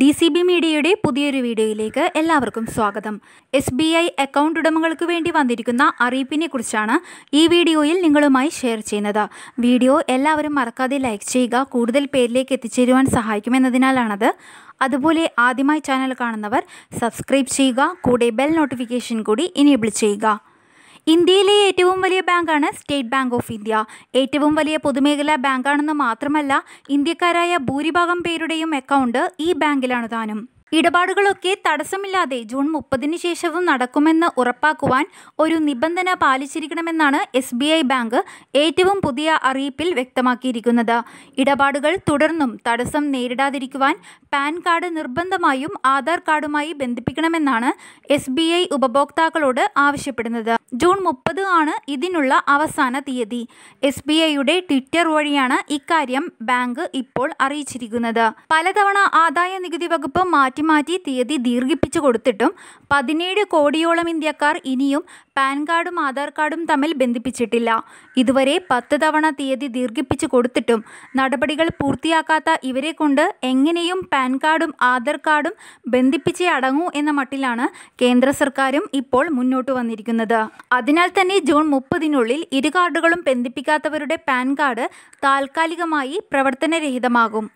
D C B മീഡിയയുടെ പുതിയൊരു വീഡിയോയിലേക്ക് എല്ലാവർക്കും സ്വാഗതം എസ് ബി ഐ അക്കൗണ്ട് ഉടമകൾക്ക് വേണ്ടി വന്നിരിക്കുന്ന കുറിച്ചാണ് ഈ വീഡിയോയിൽ നിങ്ങളുമായി ഷെയർ ചെയ്യുന്നത് വീഡിയോ എല്ലാവരും മറക്കാതെ ലൈക്ക് ചെയ്യുക കൂടുതൽ പേരിലേക്ക് എത്തിച്ചേരുവാൻ സഹായിക്കുമെന്നതിനാലാണത് അതുപോലെ ആദ്യമായി ചാനൽ കാണുന്നവർ സബ്സ്ക്രൈബ് ചെയ്യുക കൂടെ ബെൽ നോട്ടിഫിക്കേഷൻ കൂടി ഇനേബിൾ ചെയ്യുക ഇന്ത്യയിലെ ഏറ്റവും വലിയ ബാങ്കാണ് സ്റ്റേറ്റ് ബാങ്ക് ഓഫ് ഇന്ത്യ ഏറ്റവും വലിയ പൊതുമേഖലാ ബാങ്കാണെന്ന് മാത്രമല്ല ഇന്ത്യക്കാരായ ഭൂരിഭാഗം പേരുടെയും അക്കൗണ്ട് ഈ ബാങ്കിലാണ് താനും ഇടപാടുകളൊക്കെ തടസ്സമില്ലാതെ ജൂൺ മുപ്പതിന് ശേഷവും നടക്കുമെന്ന് ഉറപ്പാക്കുവാൻ ഒരു നിബന്ധന പാലിച്ചിരിക്കണമെന്നാണ് എസ് ബാങ്ക് ഏറ്റവും പുതിയ അറിയിപ്പിൽ വ്യക്തമാക്കിയിരിക്കുന്നത് ഇടപാടുകൾ തുടർന്നും തടസ്സം നേരിടാതിരിക്കുവാൻ പാൻ കാർഡ് നിർബന്ധമായും ആധാർ കാർഡുമായി ബന്ധിപ്പിക്കണമെന്നാണ് എസ് ബി ഐ ഉപഭോക്താക്കളോട് ആവശ്യപ്പെടുന്നത് ജൂൺ മുപ്പത് ആണ് ഇതിനുള്ള അവസാന തീയതി എസ് ബി ഐയുടെ ട്വിറ്റർ വഴിയാണ് ഇക്കാര്യം ബാങ്ക് ഇപ്പോൾ അറിയിച്ചിരിക്കുന്നത് പലതവണ ആദായ നികുതി വകുപ്പ് മാറ്റി മാറ്റി മാറ്റി തീയതി ദീർഘിപ്പിച്ചു കൊടുത്തിട്ടും പതിനേഴ് കോടിയോളം ഇന്ത്യക്കാർ ഇനിയും പാൻ കാർഡും ആധാർ കാർഡും തമ്മിൽ ബന്ധിപ്പിച്ചിട്ടില്ല ഇതുവരെ പത്ത് തവണ തീയതി ദീർഘിപ്പിച്ചു കൊടുത്തിട്ടും നടപടികൾ പൂർത്തിയാക്കാത്ത ഇവരെ കൊണ്ട് എങ്ങനെയും പാൻ കാർഡും ആധാർ കാർഡും ബന്ധിപ്പിച്ചേ അടങ്ങൂ എന്ന മട്ടിലാണ് കേന്ദ്ര സർക്കാരും ഇപ്പോൾ മുന്നോട്ട് വന്നിരിക്കുന്നത് അതിനാൽ തന്നെ ജൂൺ മുപ്പതിനുള്ളിൽ ഇരു കാർഡുകളും ബന്ധിപ്പിക്കാത്തവരുടെ പാൻ കാർഡ് താൽക്കാലികമായി പ്രവർത്തനരഹിതമാകും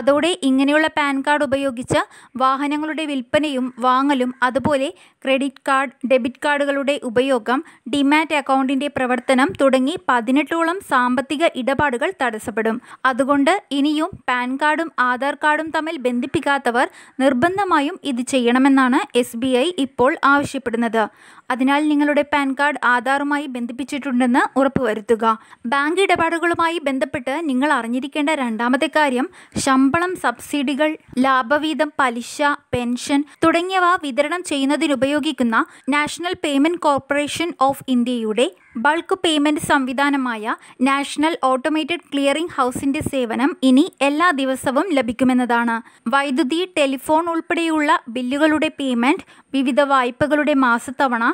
അതോടെ ഇങ്ങനെയുള്ള പാൻ കാർഡ് ഉപയോഗിച്ച് വാഹനങ്ങളുടെ വിൽപ്പനയും വാങ്ങലും അതുപോലെ ക്രെഡിറ്റ് കാർഡ് ഡെബിറ്റ് കാർഡുകളുടെ ഉപയോഗം ഡിമാറ്റ് അക്കൗണ്ടിൻ്റെ പ്രവർത്തനം തുടങ്ങി പതിനെട്ടോളം സാമ്പത്തിക ഇടപാടുകൾ തടസ്സപ്പെടും അതുകൊണ്ട് ഇനിയും പാൻ കാർഡും ആധാർ കാർഡും തമ്മിൽ ബന്ധിപ്പിക്കാത്തവർ നിർബന്ധമായും ഇത് ചെയ്യണമെന്നാണ് എസ് ഇപ്പോൾ ആവശ്യപ്പെടുന്നത് അതിനാൽ നിങ്ങളുടെ പാൻ കാർഡ് ആധാറുമായി ബന്ധിപ്പിച്ചിട്ടുണ്ടെന്ന് ഉറപ്പുവരുത്തുക ബാങ്ക് ഇടപാടുകളുമായി ബന്ധപ്പെട്ട് നിങ്ങൾ അറിഞ്ഞിരിക്കേണ്ട രണ്ടാമത്തെ കാര്യം ശമ്പളം സബ്സിഡികൾ ലാഭവീതം പലിശ പലിശ പെൻഷൻ തുടങ്ങിയവ വിതരണം ചെയ്യുന്നതിനുപയോഗിക്കുന്ന നാഷണൽ പേയ്മെന്റ് കോർപ്പറേഷൻ ഓഫ് ഇന്ത്യയുടെ ബൾക്ക് പേയ്മെന്റ് സംവിധാനമായ നാഷണൽ ഓട്ടോമേറ്റഡ് ക്ലിയറിംഗ് ഹൗസിന്റെ സേവനം ഇനി എല്ലാ ദിവസവും ലഭിക്കുമെന്നതാണ് വൈദ്യുതി ടെലിഫോൺ ഉൾപ്പെടെയുള്ള ബില്ലുകളുടെ പേയ്മെന്റ് വിവിധ വായ്പകളുടെ മാസത്തവണ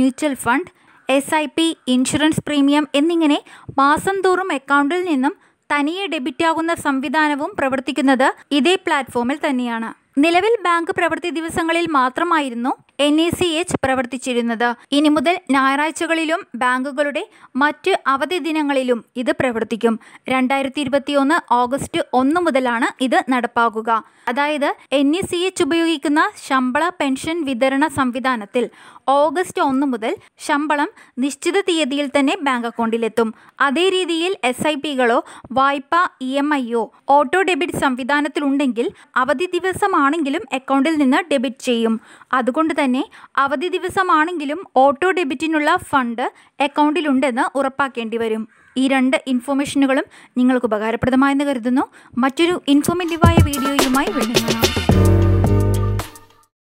mutual fund S I P insurance premium എന്നിങ്ങനെ മാസം തോറും അക്കൗണ്ടിൽ നിന്നും തനിയെ ഡെബിറ്റാകുന്ന സംവിധാനവും പ്രവർത്തിക്കുന്നത് ഇതേ പ്ലാറ്റ്ഫോമിൽ തന്നെയാണ് നിലവിൽ ബാങ്ക് പ്രവൃത്തി ദിവസങ്ങളിൽ മാത്രമായിരുന്നു എൻ എ സി എച്ച് പ്രവർത്തിച്ചിരുന്നത് ഇനി മുതൽ ഞായറാഴ്ചകളിലും ബാങ്കുകളുടെ മറ്റ് അവധി ദിനങ്ങളിലും ഇത് പ്രവർത്തിക്കും രണ്ടായിരത്തി ഇരുപത്തിയൊന്ന് ഓഗസ്റ്റ് ഒന്ന് മുതലാണ് ഇത് നടപ്പാക്കുക അതായത് എൻ എ സി എച്ച് ഉപയോഗിക്കുന്ന ശമ്പള പെൻഷൻ വിതരണ സംവിധാനത്തിൽ ഓഗസ്റ്റ് ഒന്ന് മുതൽ ശമ്പളം നിശ്ചിത തീയതിയിൽ തന്നെ ബാങ്ക് അക്കൗണ്ടിലെത്തും അതേ രീതിയിൽ എസ് ഐ പികളോ വായ്പ ഇ e എം ഐയോ ഓട്ടോ ഡെബിറ്റ് സംവിധാനത്തിലുണ്ടെങ്കിൽ അവധി ദിവസമാണെങ്കിലും അക്കൗണ്ടിൽ നിന്ന് ഡെബിറ്റ് ചെയ്യും അതുകൊണ്ട് തന്നെ തന്നെ അവധി ദിവസമാണെങ്കിലും ഓട്ടോ ഡെബിറ്റിനുള്ള ഫണ്ട് അക്കൗണ്ടിലുണ്ടെന്ന് ഉറപ്പാക്കേണ്ടി വരും ഈ രണ്ട് ഇൻഫോർമേഷനുകളും നിങ്ങൾക്ക് ഉപകാരപ്രദമായെന്ന് കരുതുന്നു മറ്റൊരു ഇൻഫോർമേറ്റീവായ വീഡിയോയുമായി വീണ്ടും